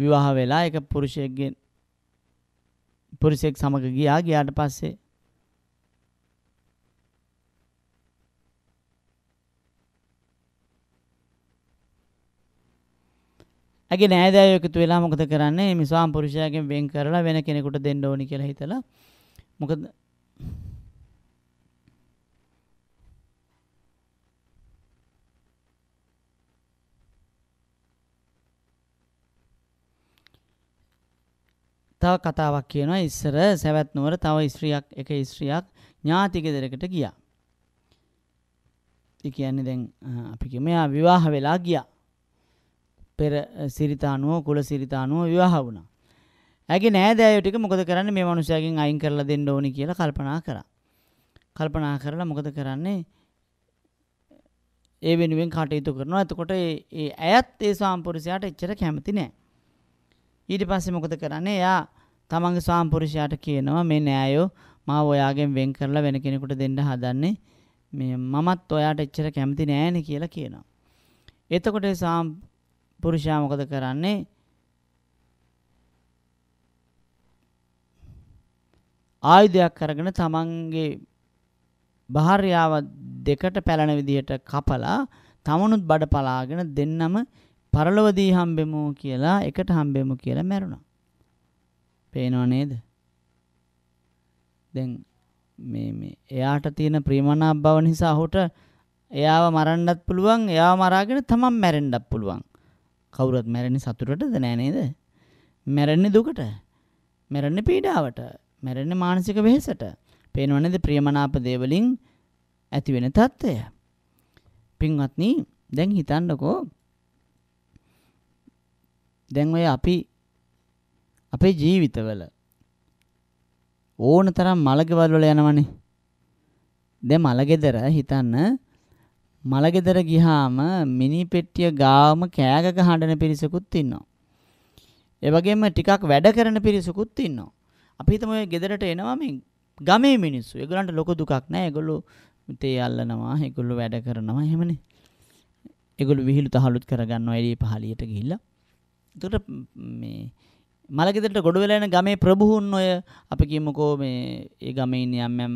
A: විවාහ වෙලා එක පුරුෂයෙක්ගෙන් පුරුෂයෙක් සමග ගියා ගියාට පස්සේ ඇගේ නෑදෑයෝ එකතු වෙලා මොකද කරන්නේ මේ ස්වාම පුරුෂයාගෙන් වෙන් කරලා වෙන කෙනෙකුට දෙන්න ඕනි කියලා හිතලා මොකද තව කතාවක් කියනවා ඉස්සර සැවැත් නුවර තව ස්ත්‍රියක් එක ස්ත්‍රියක් ඥාති ගෙදරකට ගියා. ඒ කියන්නේ දැන් අපි කියමු එයා විවාහ වෙලා ගියා. පෙර සිරිතානුව කුල සිරිතානුව විවාහ වුණා. ඇගේ නෑදෑයෝ ටික මොකද කරන්නේ මේ මනුස්සයාගෙන් අයින් කරලා දෙන්න ඕනි කියලා කල්පනා කරා. කල්පනා කරලා මොකද කරන්නේ? ඒ වෙනුවෙන් කටයුතු කරනවා. එතකොට ඒ ඇයත් ඒ ස්වාම්පුරුෂයාට එච්චර කැමති නෑ. ඊට පස්සේ මොකද කරන්නේ? එයා තමන්ගේ ස්වාම්පුරුෂයාට කියනවා මේ නෑයෝ මාව ඔයාගෙන් වෙන් කරලා වෙන කෙනෙකුට දෙන්න හදන්නේ. මේ මමත් ඔයාට එච්චර කැමති නෑනේ කියලා කියනවා. එතකොට ඒ පුරුෂයා මොකද කරන්නේ? ආයුධයක් අරගෙන තමන්ගේ භාර්යාව දෙකට පැලන විදිහට කපලා තමනුත් බඩ පලාගෙන දෙන්නම පරලොවදී හම්බෙමු කියලා එකට හම්බෙමු කියලා මැරුණා. පේනව නේද? දැන් මේ මේ එයාට තියෙන ප්‍රේමනාභ බව නිසා ඔහුට එයාව මරන්නත් පුළුවන්, එයාව මරාගෙන තමන් මැරෙන්නත් පුළුවන්. කවුරුත් මැරෙන්නේ සතුටටද නෑ නේද? මැරෙන්නේ දුකට. මැරෙන්නේ පීඩාවට. මැරෙන්නේ මානසික වෙහෙසට. පේනවනේද ප්‍රියමනාප දේවලින් ඇති වෙන తত্ত্বය. පින්වත්නි, දැන් හිතන්නකෝ දැන් ඔය අපි අපේ ජීවිතවල ඕන තරම් මලගෙවල් වල යනවනේ. දැන් මලගෙදර හිතන්න මලගෙදර ගිහාම මිනි පෙට්ටිය ගාවම කෑග ගහන පිරිසකුත් ඉන්නවා. ඒ වගේම ටිකක් වැඩ කරන පිරිසකුත් ඉන්නවා. අපි හිතමු ඔය ගෙදරට එනවා මේ ගමේ මිනිස්සු. ඒගොල්ලන්ට ලොකු දුකක් නැහැ. ඒගොල්ලෝ තේ අල්ලනවා, ඒගොල්ලෝ වැඩ කරනවා එහෙමනේ. ඒගොල්ලෝ විහිළු තහලුත් කරගන්නවා එළිය පහළියට ගිහිල්ලා. එතකොට මේ මලගෙදරට ගොඩ වෙලා එන ගමේ ප්‍රභූන් ඔය අපි කියමුකෝ මේ ඒ ගමේ ඉන්න යම් යම්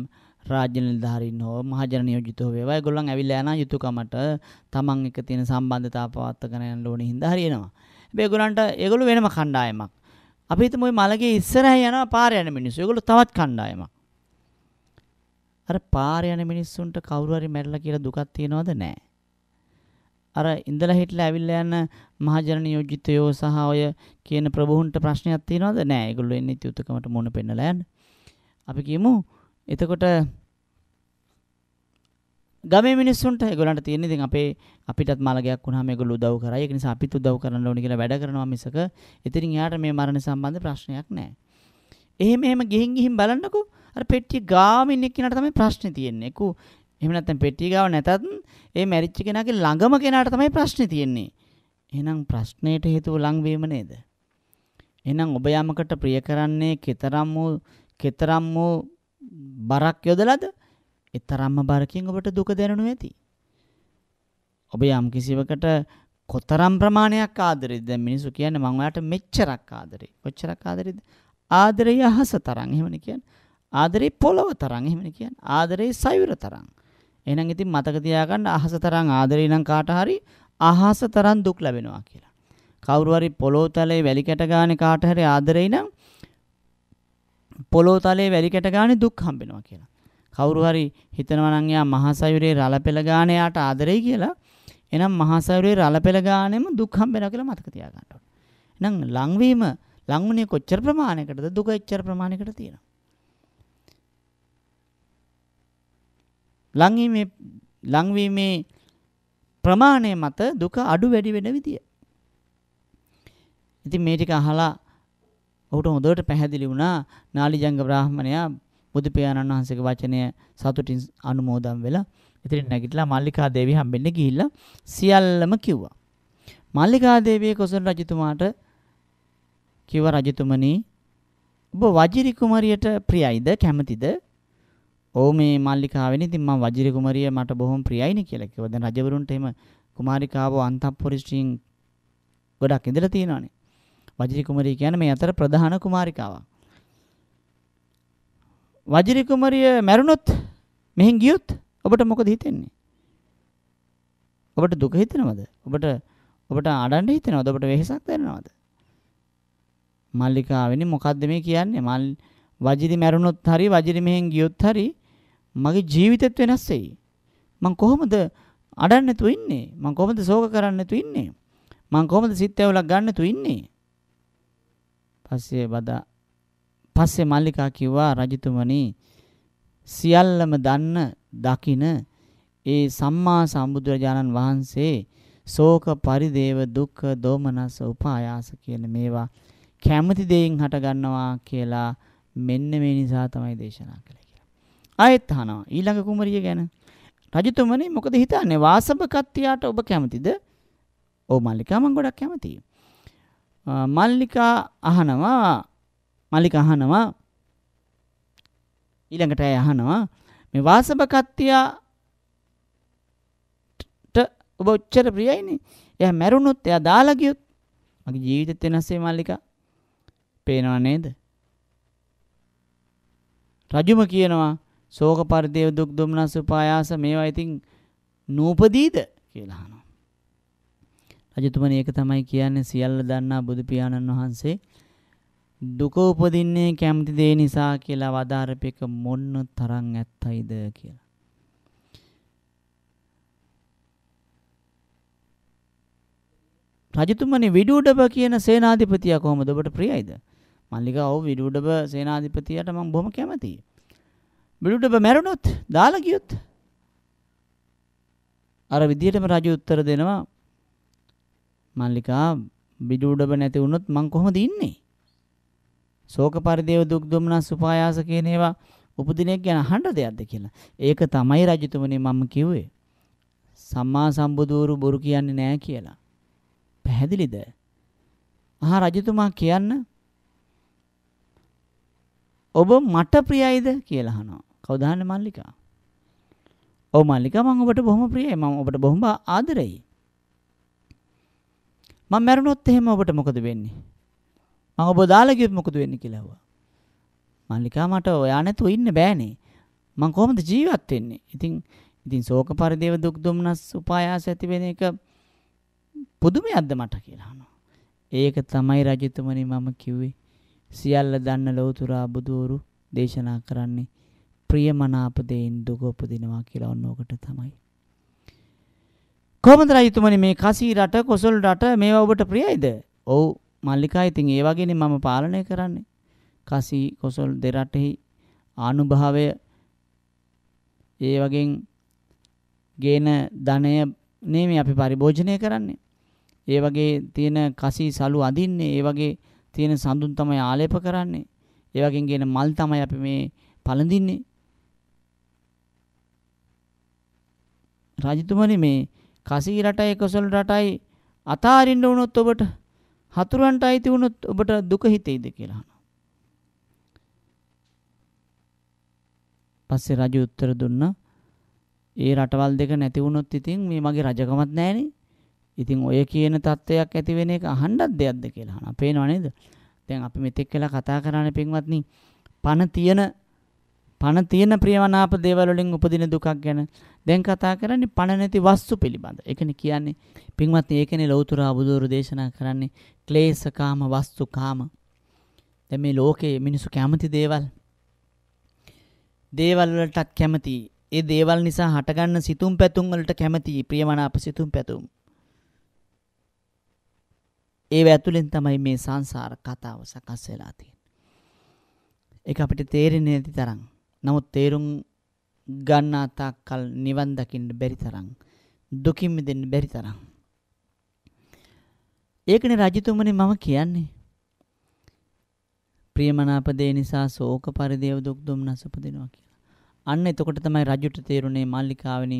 A: රාජ්‍ය නිලධාරීන් හෝ මහජන නියෝජිත හෝ වේවා ඒගොල්ලන් ඇවිල්ලා යනා යුතුයකමට තමන් එක්ක තියෙන සම්බන්ධතාව පවත්වාගෙන යන්න ඕනේ හින්දා හරියනවා. හැබැයි ඒගොල්ලන්ට ඒගොල්ලෝ වෙනම කණ්ඩායමක්. අපි හිතමු ওই මලගේ ඉස්සරහින් යනවා පාර යන මිනිස්සු. ඒගොල්ලෝ තවත් කණ්ඩායමක්. අර පාර යන මිනිස්සුන්ට කවුරු හරි මැරලා කියලා දුකක් තියනවද නැහැ. අර ඉඳලා හිටලා ඇවිල්ලා යන මහජන නියෝජිතයෝ සහ ඔය කියන ප්‍රභූන්ට ප්‍රශ්නයක් තියනවද නැහැ. ඒගොල්ලෝ එන්නේ යුතුයකමට මොන පෙන්නලා යන්න. අපි කියමු එතකොට ගමේ මිනිස්සුන්ට ඒගොල්ලන්ට තියෙන ඉතින් අපේ අපිටත් මලගයක් වුණාම ඒගොල්ලෝ උදව් කරා. ඒක නිසා අපිත් උදව් කරන්න ඕනේ කියලා වැඩ කරනවා මිසක ඉතින් එයාට මේ මරණ සම්බන්ධ ප්‍රශ්නයක් නැහැ. එහෙම එහෙම ගිහින් ගිහින් බලන්නකෝ අර පෙට්ටිය ගාම ඉන්න කෙනාට තමයි ප්‍රශ්නේ තියෙන්නේ. කු එහෙම නැත්නම් පෙට්ටිය ගාව නැතත් ඒ මැරිච්ච කෙනාගේ ළඟම කෙනාට තමයි ප්‍රශ්නේ තියෙන්නේ. එහෙනම් ප්‍රශ්නයට හේතුව ලංවීම නේද? එහෙනම් ඔබ යමකට ප්‍රිය කරන්නේ කතරම් වූ කතරම් වූ බරක් යොදලාද? ඒතරම්ම බරකින් ඔබට දුක දැනෙනු ඇති. ඔබ යම් කිසිවකට කොතරම් ප්‍රමාණයක් ආදරෙද? දැන් මිනිස්සු කියන්නේ මම ඔයාලට මෙච්චරක් ආදරේ. කොච්චරක් ආදරෙද? ආදරය අහස තරම් එහෙමනේ කියන්නේ. ආදරේ පොළව තරම් එහෙමනේ කියන්නේ. ආදරේ සයුර තරම්. එහෙනම් ඉතින් මතක තියාගන්න අහස තරම් ආදරේ නම් කාට හරි අහස තරම් දුක් ලැබෙනවා කියලා. කවුරු හරි පොළොව තලයේ වැලි කැට ගානේ කාට හරි ආදරේ නම් පොළොව තලයේ වැලි කැට ගානේ දුක් හම්බෙනවා කියලා. කවුරු හරි හිතනවා නම් එයා මහසයුරේ රළපෙළ ගානේ යාට ආදරෙයි කියලා. එහෙනම් මහසයුරේ රළපෙළ ගානේම දුක් හම්බෙනවා කියලා මතක තියාගන්න ඕනේ. එහෙනම් ලංවීම ලංුණේ කොච්චර ප්‍රමාණයකටද දුක එච්චර ප්‍රමාණයකට තියෙනවා. ලංවීමේ ලංවීමේ ප්‍රමාණය මත දුක අඩු වැඩි වෙන විදිය. ඉතින් මේ ටික අහලා ඔහුට හොඳට පැහැදිලි වුණා නාලිජංග බ්‍රාහමණයා බුදු පියාණන් වහන්සේගේ වචනය සතුටින් අනුමෝදන් වෙලා ඉතින් නැගිටලා මල්ලිකා දේවිය හම්බෙන්න ගිහිල්ලා සියල්ලම කිව්වා. මල්ලිකා දේවිය කොසල් රජතුමාට කිව රජතුමනි ඔබ වජිරි කුමරියට ප්‍රියයිද කැමතිද? "ඔව් මේ මල්ලිකාවෙනි ඉතින් මම වජිරි කුමරිය මට බොහොම ප්‍රියයිනේ" කියලා කිව්වා. දැන් රජවරුන්ට එහෙම කුමාරිකාව අන්තප්පුරිස්ත්‍රීන් ගොඩක් ඉඳලා තියෙනවානේ. වජිරි කුමරිය කියන්නේ මේ අතර ප්‍රධාන කුමාරිකාවක්. වජිරි කුමරිය මැරුණොත් මෙහෙන් ගියොත් ඔබට මොකද හිතෙන්නේ? ඔබට දුක හිතෙනවද? ඔබට ඔබට අඬන්න හිතෙනවද? ඔබට වෙහෙසක් දැනෙනවද? මල්ලිකාවෙනි මොකද්ද මේ කියන්නේ? මල් වජිරි මැරුණොත් හරි වජිරි මෙහෙන් ගියොත් හරි මගේ ජීවිතෙත් වෙනස් වෙයි. මං කොහොමද අඩන්නේ නැතුව ඉන්නේ? මං කොහොමද ශෝක කරන්නේ නැතුව ඉන්නේ? මං කොහොමද සිත් ඇවුලක් ගන්න නැතුව ඉන්නේ? පස්සේ බදා පස්සේ මල්ලිකා කිව්වා රජතුමනි සියල්ලම දන්න දකින ඒ සම්මා සම්බුදුරජාණන් වහන්සේ ශෝක පරිදේව දුක්ඛ දෝමනස උපායාස කියන මේවා කැමති දෙයින් හට ගන්නවා කියලා මෙන්න මේ නිසා තමයි දේශනා කළේ කියලා. ආයෙත් අහනවා ඊළඟ කුමරිය ගැන. රජතුමනි මොකද හිතන්නේ වාසභ කත්තියට ඔබ කැමතිද? ඔව් මල්ලිකා මම ගොඩක් කැමතියි. මල්ලිකා අහනවා මල්ලිකා අහනවා ඊළඟට ඇය අහනවා මේ වාසබ කත්තියට ඔබ ඔච්චර ප්‍රියයිනේ. එයා මැරුණොත් එයා දාලා ගියොත් මගේ ජීවිතෙත් වෙනස්සේ මල්ලිකා. පේනව නේද? රජුම කියනවා ශෝක පරිදේව දුක් දුම්නස් උපායාස මේවා ඉතින් නූපදීද කියලා අහනවා. රජතුමනි ඒක තමයි කියන්නේ සියල්ල දන්නා බුදු පියාණන් වහන්සේ දුක උපදින්නේ කැමති දේ නිසා කියලා වදාරපේක මොන්න තරම් ඇත්තයිද කියලා. රජතුමනි විඩුඩබ කියන සේනාධිපතියා කොහොමද ඔබට ප්‍රියයිද? මල්ලිකා ඔව් විඩුඩබ සේනාධිපතියට මම බොහොම කැමතියි. විඩුඩබ මැරුණොත් දාලා ගියොත් අර විදියටම රජු උත්තර දෙනවා මල්ලිකා බිඩුඩබ නැති වුණොත් මං කොහොමද ඉන්නේ? ශෝක පරිදේව දුක් දුම්නස් උපායාස කියන ඒවා උපදිනෙක් ගැන අහන්න දෙයක්ද කියලා. ඒක තමයි රජතුමනි මම කිව්වේ. සම්මා සම්බුදూరు බොරු කියන්නේ නෑ කියලා. පැහැදිලිද? අහා රජතුමා කියන්න ඔබ මට ප්‍රියයිද කියලා අහනවා. කවුද අහන්නේ මල්ලිකා? ඔව් මල්ලිකා මම ඔබට බොහොම ප්‍රියයි. මම ඔබට බොහොම ආදරෙයි. මම මැරුණොත් එහෙම ඔබට මොකද වෙන්නේ? මම ඔබ දාලා ගියොත් මොකද වෙන්නේ කියලා ඇහුවා. මල්ලිකා මට ඔයා නැතුව ඉන්න බෑනේ. මං කොහොමද ජීවත් වෙන්නේ? ඉතින් ඉතින් ශෝක පරිදේව දුක් දුම්නස් උපායාස ඇති වෙන එක පුදුමයක්ද මට කියලා අහනවා. ඒක තමයි රජතුමනි මම කිව්වේ. සියල්ල දන්න ලෞතුරා බුදුවරු දේශනා කරන්නේ ප්‍රියමනාප දෙයින් දුක උපදිනවා කියලා ඔන්න ඔකට තමයි. කොහොමද රජතුමනි මේ කසී රට කොසල් රට මේවා ඔබට ප්‍රියයිද? ඔව් මල්ලිකා ඉතින් ඒ වගේනේ මම පාලනය කරන්නේ. කසී කොසල් දෙරටෙහි ආනුභාවය ඒ වගේන් ගේන ධනය නෙමෙයි අපි පරිභෝජනය කරන්නේ. ඒ වගේ තියෙන කසී සලු අඳින්නේ, ඒ වගේ තියෙන සඳුන් තමයි ආලේප කරන්නේ. ඒ වගේන් ගේන මල් තමයි අපි මේ පළඳින්නේ. රාජතුමනි මේ කසී රටයි කොසල් රටයි අතාරින්න වුණොත් ඔබට හතුරන්ට අයිති වුණොත් ඔබට දුක හිතෙයිද කියලා අහනවා. පස්සේ රජු උත්තර දුන්නා ඒ රටවල් දෙක නැති වුණොත් ඉතින් මේ මගේ රජකමත් නැහනේ. ඉතින් ඔය කියන தත්වයක් ඇති වෙන එක අහන්නත් දෙයක්ද කියලා අහනවා. පේනව නේද? දැන් අපි මෙතෙක් කළා කතා කරානේ පින්වත්නි පණ තියෙන පණ තියෙන ප්‍රියමනාප දේවල් වලින් උපදින දුකක් ගැන දැන් කතා කරන්නේ පණ නැති වස්තු පිළිබඳ. ඒකනේ කියන්නේ පින්වත්නි ඒකනේ ලෞතර බුදුරු දේශනා කරන්නේ ක්ලේශකාම වස්තුකාම. දැන් මේ ලෝකේ මිනිස්සු කැමති දේවල් දේවල් වලටත් කැමති. ඒ දේවල් නිසා හටගන්න සිතුම් පැතුම් වලට කැමති ප්‍රියමනාප සිතුම් පැතුම්. ඒ ඇතුළෙන් තමයි මේ සංසාර කතාව සකස් වෙලා තියෙන්නේ. ඒක අපිට තේරෙන්නේ නැති තරම්. නමුත් තේරුම් ගන්නා තාක්කල් නිවන් දකින්න බැරි තරම් දුකින් මිදෙන්න බැරි තරම් ඒකනේ රජතුමනි මම කියන්නේ ප්‍රියමනාපදේ නිසා ශෝක පරිදේව දුක් දුම්නස උපදිනවා කියලා අන්න එතකොට තමයි රජුට තේරුනේ මල්ලිකාවනි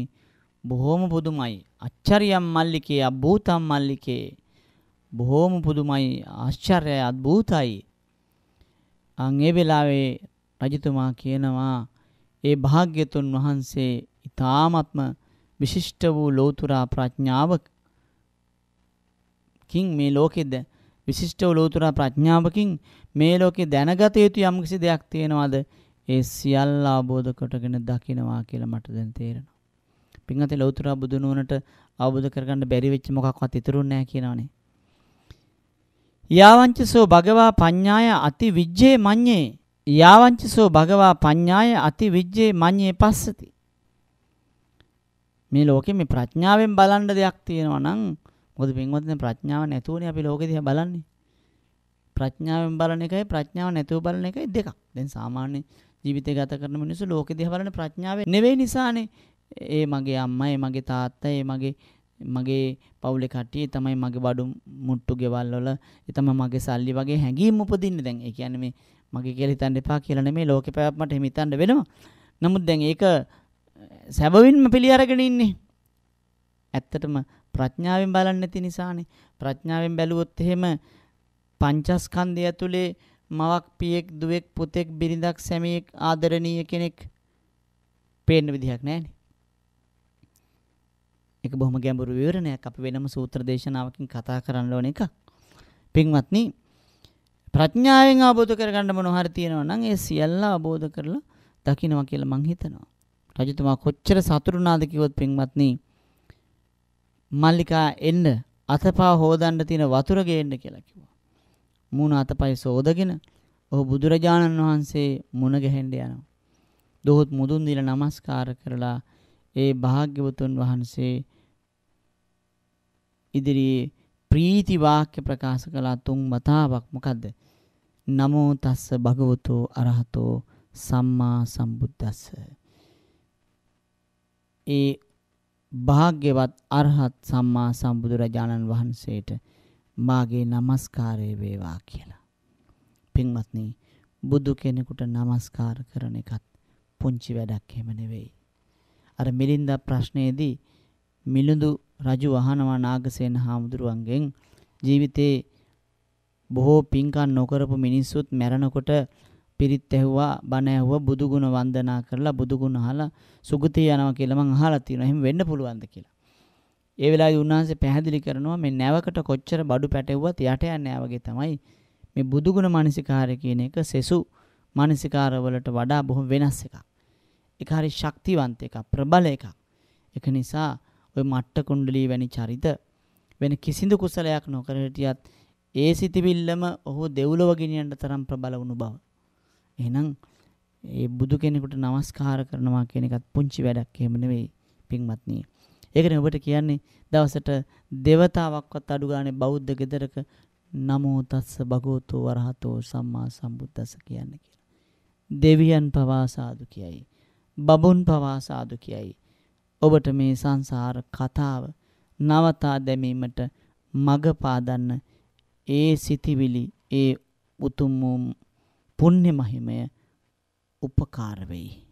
A: බොහොම පුදුමයි අච්චරියම් මල්ලිකේ අභූතම් මල්ලිකේ බොහොම පුදුමයි ආශ්චර්යයි අද්භූතයි අන් ඒ වෙලාවේ රජතුමා කියනවා ඒ භාග්‍යතුන් වහන්සේ ඊ타ත්ම විශිෂ්ට වූ ලෝතුරා ප්‍රඥාවකින් මේ ලෝකෙද විශිෂ්ට වූ ලෝතුරා ප්‍රඥාවකින් මේ ලෝකේ දැනගත යුතු යම්කිසි දෙයක් තියෙනවද ඒ සියල්ල අවබෝධ කොටගෙන දකිනවා කියලා මට දැන් තේරෙනවා. පින්වත්නි ලෞතර බුදුන උනට අවබෝධ කරගන්න බැරි වෙච්ච මොකක්වත් ඉතුරුන්නේ නැහැ කියනවනේ. යාවංචසෝ භගවා පඤ්ඤාය අති විජ්ජේ මඤ්ඤේ යාවංචසෝ භගවා පඤ්ඤාය අති විජ්ජේ මඤ්ඤේ පස්සති. මේ ලෝකෙ මේ ප්‍රඥාවෙන් බලන්න දෙයක් තියෙනවා නම් මොකද පින්වත්නි ප්‍රඥාව නැතුවනේ අපි ලෝකෙ දිහා බලන්නේ. ප්‍රඥාවෙන් බලන එකයි ප්‍රඥාව නැතුව බලන එකයි දෙකක්. දැන් සාමාන්‍ය ජීවිතය ගත කරන මිනිස්සු ලෝකෙ දිහා බලන ප්‍රඥාවෙන් නෙවෙයි නිසානේ. ඒ මගේ අම්මා, ඒ මගේ තාත්තා, ඒ මගේ මගේ පවුලේ කට්ටිය තමයි මගේ බඩු මුට්ටු ගෙවල් වල ඒ තමයි මගේ සල්ලි වගේ හැඟීම් උපදින්නේ දැන් ඒ කියන්නේ මේ මගේ කියලා හිතන්න එපා කියලා නෙමෙයි ලෝකේ පැවැත්මට එහෙම හිතන්න වෙනවා. නමුත් දැන් ඒක සැබවින්ම පිළි අරගෙන ඉන්නේ. ඇත්තටම ප්‍රඥාවෙන් බලන්නේ නැති නිසානේ. ප්‍රඥාවෙන් බැලුවොත් එහෙම පංචස්කන්ධය ඇතුලේ මවක් පියෙක් දුවෙක් පුතෙක් බිරිඳක් සැමියෙක් ආදරණීය කෙනෙක් පේන්න විදිහක් නැහැනේ. ඒක බොහොම ගැඹුරු විවරණයක් අපි වෙනම සූත්‍ර දේශනාවකින් කතා කරන්න ඕන එකක්. පින්වත්නි ප්‍රඥාවෙන් අවබෝධ කරගන්න මොන හරි තියෙනවා නම් ඒ සියල්ල අවබෝධ කරලා දකින්නවා කියලා මං හිතනවා. රජතුමා කොච්චර සතුටුනාද කිව්වොත් පින්වත්නි මල්ලිකා එන්න අතපා හොදන්න තියෙන වතුර ගේන්න කියලා කිව්වා. මුණ අතපය සෝදගෙන ඔහු බුදුරජාණන් වහන්සේ මුණ ගැහෙන්න යනවා. දොහොත් මුදුන් දීලා নমස්කාර කරලා ඒ භාග්‍යවතුන් වහන්සේ ඉදිරියේ ප්‍රීති වාක්‍ය ප්‍රකාශ කළා තුන් වතාවක් මොකද්ද නමෝ තස්ස භගවතෝ අරහතෝ සම්මා සම්බුද්දස්ස ඒ භාග්‍යවත් අරහත් සම්මා සම්බුදුරජාණන් වහන්සේට මාගේ নমස්කාරය වේවා කියලා. පින්වත්නි බුදු කෙනෙකුට নমස්කාර කරන එකත් පුංචි වැඩක් එහෙම නෙවෙයි. අර මිලින්ද ප්‍රශ්නයේදී මිලිඳු රජු අහනවා නාගසේන හාමුදුරුවන්ගෙන් ජීවිතේ බොහෝ පින්කම් නොකරපු මිනිස්සුත් මැරෙනකොට පිරිත් ඇහුවා බණ ඇහුවා බුදු ගුණ වන්දනා කරලා බුදු ගුණ අහලා සුගතිය යනවා කියලා මං අහලා තියෙනවා. එහෙම වෙන්න පුළුවන්ද කියලා. ඒ වෙලාවේ උන්වහන්සේ පැහැදිලි කරනවා මේ නැවකට කොච්චර බඩු පැටෙව්වත් යට යන්නේ වගේ තමයි මේ බුදු ගුණ මානසිකාරය කියන එක සෙසු මානසිකාරවලට වඩා බොහොම වෙනස් එකක්. ඒක හරි ශක්තිවන්ත එකක්, ප්‍රබල එකක්. ඒක නිසා ওই මට්ට කුණ්ඩලී වැනි චරිත වෙන කිසිදු කුසලයක් නොකර හිටියත් ඒ සිතිවිල්ලම ඔහු දෙව්ලොව ගෙනියන්න තරම් ප්‍රබල වුණු බව. එහෙනම් ඒ බුදු කෙනෙකුට নমස්කාර කරනවා කියන එකත් පුංචි වැඩක් එහෙම නෙවෙයි පින්වත්නි. ඒකනේ ඔබට කියන්නේ දවසට දෙවතාවක්වත් අඩු ගානේ බෞද්ධ ගෙදරක නමෝ තස්ස භගවතු වරහතෝ සම්මා සම්බුද්දස්ස කියන්න කියලා. දෙවියන් පවා සාදු කියයි. බබුන් පවා සාදු කියයි. ඔබට මේ සංසාර කතාව නවතා දැමීමට මඟ පාදන්න ඒ සිතිවිලි ඒ උතුම් පුණ්‍ය මහිමය උපකාර වෙයි